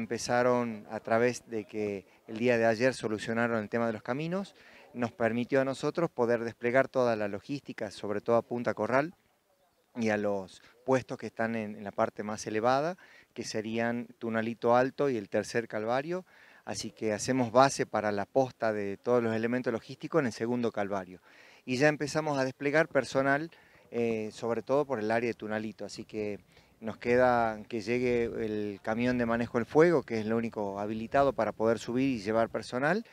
empezaron a través de que el día de ayer solucionaron el tema de los caminos, nos permitió a nosotros poder desplegar toda la logística, sobre todo a Punta Corral y a los puestos que están en, la parte más elevada, que serían Tunalito Alto y el tercer Calvario, así que hacemos base para la posta de todos los elementos logísticos en el segundo Calvario. Y ya empezamos a desplegar personal, eh, sobre todo por el área de Tunalito, así que nos queda que llegue el camión de manejo del fuego, que es lo único habilitado para poder subir y llevar personal,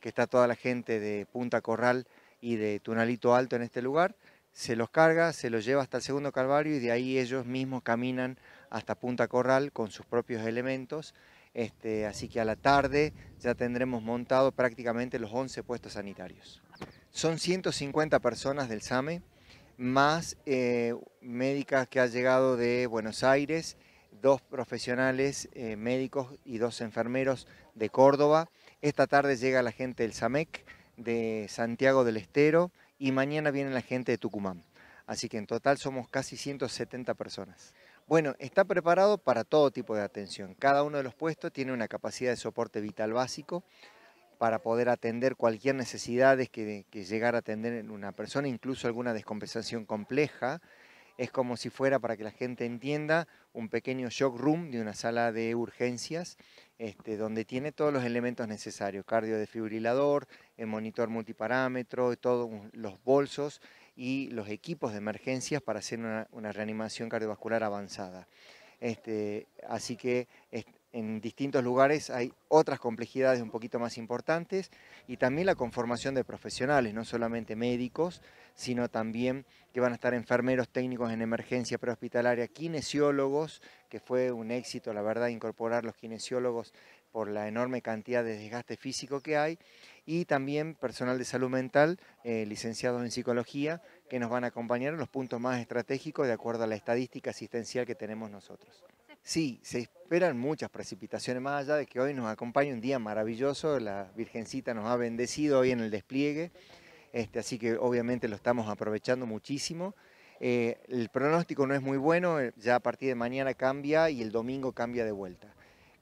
que está toda la gente de Punta Corral y de Tunalito Alto en este lugar. Se los carga, se los lleva hasta el segundo calvario y de ahí ellos mismos caminan hasta Punta Corral con sus propios elementos. Este, así que a la tarde ya tendremos montado prácticamente los 11 puestos sanitarios. Son 150 personas del SAME, más eh, médicas que ha llegado de Buenos Aires, dos profesionales eh, médicos y dos enfermeros de Córdoba. Esta tarde llega la gente del SAMEC, de Santiago del Estero, y mañana viene la gente de Tucumán. Así que en total somos casi 170 personas. Bueno, está preparado para todo tipo de atención. Cada uno de los puestos tiene una capacidad de soporte vital básico para poder atender cualquier necesidad que, que llegara a atender en una persona, incluso alguna descompensación compleja. Es como si fuera, para que la gente entienda, un pequeño shock room de una sala de urgencias, este, donde tiene todos los elementos necesarios, cardiodefibrilador, el monitor multiparámetro, todos los bolsos y los equipos de emergencias para hacer una, reanimación cardiovascular avanzada. Este, así que en distintos lugares hay otras complejidades un poquito más importantes y también la conformación de profesionales, no solamente médicos, sino también que van a estar enfermeros técnicos en emergencia prehospitalaria, kinesiólogos, que fue un éxito, la verdad, incorporar los kinesiólogos por la enorme cantidad de desgaste físico que hay, y también personal de salud mental, eh, licenciados en psicología, que nos van a acompañar en los puntos más estratégicos de acuerdo a la estadística asistencial que tenemos nosotros. Sí, se esperan muchas precipitaciones, más allá de que hoy nos acompaña un día maravilloso, la Virgencita nos ha bendecido hoy en el despliegue, este, así que obviamente lo estamos aprovechando muchísimo. Eh, el pronóstico no es muy bueno, eh, ya a partir de mañana cambia y el domingo cambia de vuelta.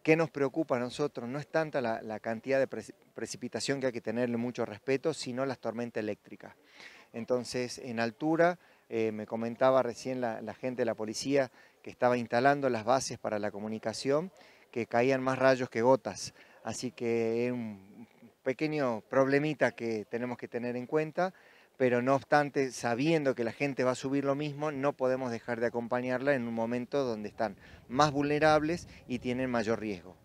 ¿Qué nos preocupa a nosotros? No es tanta la, cantidad de precipitación que hay que tenerle mucho respeto, sino las tormentas eléctricas. Entonces, en altura, eh, me comentaba recién la gente de la policía, que estaba instalando las bases para la comunicación, que caían más rayos que gotas. Así que es un pequeño problemita que tenemos que tener en cuenta, pero no obstante, sabiendo que la gente va a subir lo mismo, no podemos dejar de acompañarla en un momento donde están más vulnerables y tienen mayor riesgo.